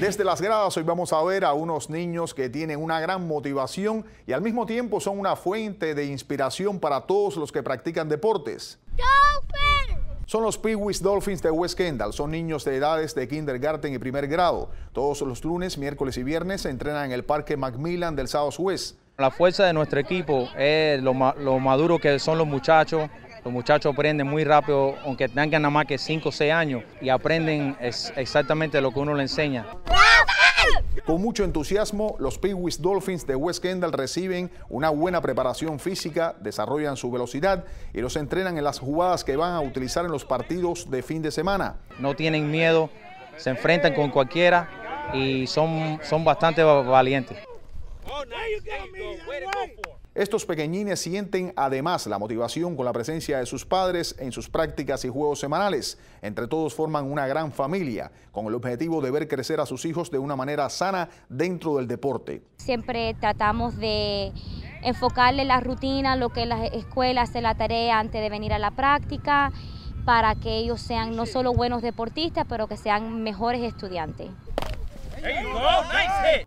Desde las gradas hoy vamos a ver a unos niños que tienen una gran motivación y al mismo tiempo son una fuente de inspiración para todos los que practican deportes. Son los Peewees Dolphins de West Kendall. Son niños de edades de kindergarten y primer grado. Todos los lunes, miércoles y viernes se entrenan en el Parque Macmillan del South West. La fuerza de nuestro equipo es lo, lo maduro que son los muchachos, los muchachos aprenden muy rápido, aunque tengan nada más que 5 o 6 años, y aprenden exactamente lo que uno le enseña. Con mucho entusiasmo, los Peewees Dolphins de West Kendall reciben una buena preparación física, desarrollan su velocidad y los entrenan en las jugadas que van a utilizar en los partidos de fin de semana. No tienen miedo, se enfrentan con cualquiera y son, son bastante valientes. Oh, estos pequeñines sienten además la motivación con la presencia de sus padres en sus prácticas y juegos semanales. Entre todos forman una gran familia con el objetivo de ver crecer a sus hijos de una manera sana dentro del deporte. Siempre tratamos de enfocarle la rutina, lo que la escuela hace la tarea antes de venir a la práctica, para que ellos sean no solo buenos deportistas, pero que sean mejores estudiantes.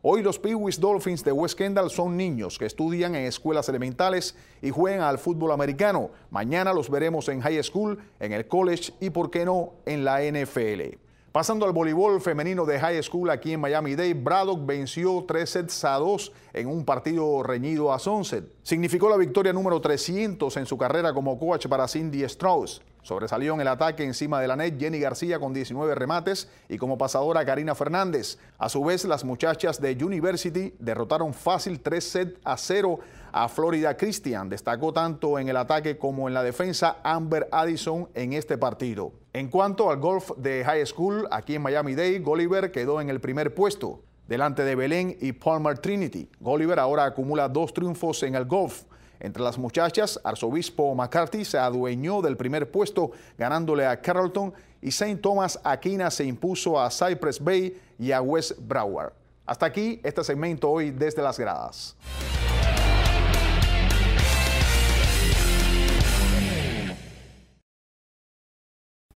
Hoy los Peewees Dolphins de West Kendall son niños que estudian en escuelas elementales y juegan al fútbol americano. Mañana los veremos en high school, en el college y, por qué no, en la NFL. Pasando al voleibol femenino de high school aquí en Miami-Dade, Braddock venció 3 sets a 2 en un partido reñido a Sunset. Significó la victoria número 300 en su carrera como coach para Cindy Strauss. Sobresalió en el ataque encima de la net Jenny García con 19 remates y como pasadora Karina Fernández. A su vez, las muchachas de University derrotaron fácil 3 set a 0 a Florida Christian. Destacó tanto en el ataque como en la defensa Amber Addison en este partido. En cuanto al golf de high school, aquí en Miami-Dade, Gulliver quedó en el primer puesto delante de Belén y Palmer Trinity. Gulliver ahora acumula dos triunfos en el golf. Entre las muchachas, Arzobispo McCarthy se adueñó del primer puesto, ganándole a Carrollton, y Saint Thomas Aquinas se impuso a Cypress Bay y a West Broward. Hasta aquí este segmento hoy desde las gradas.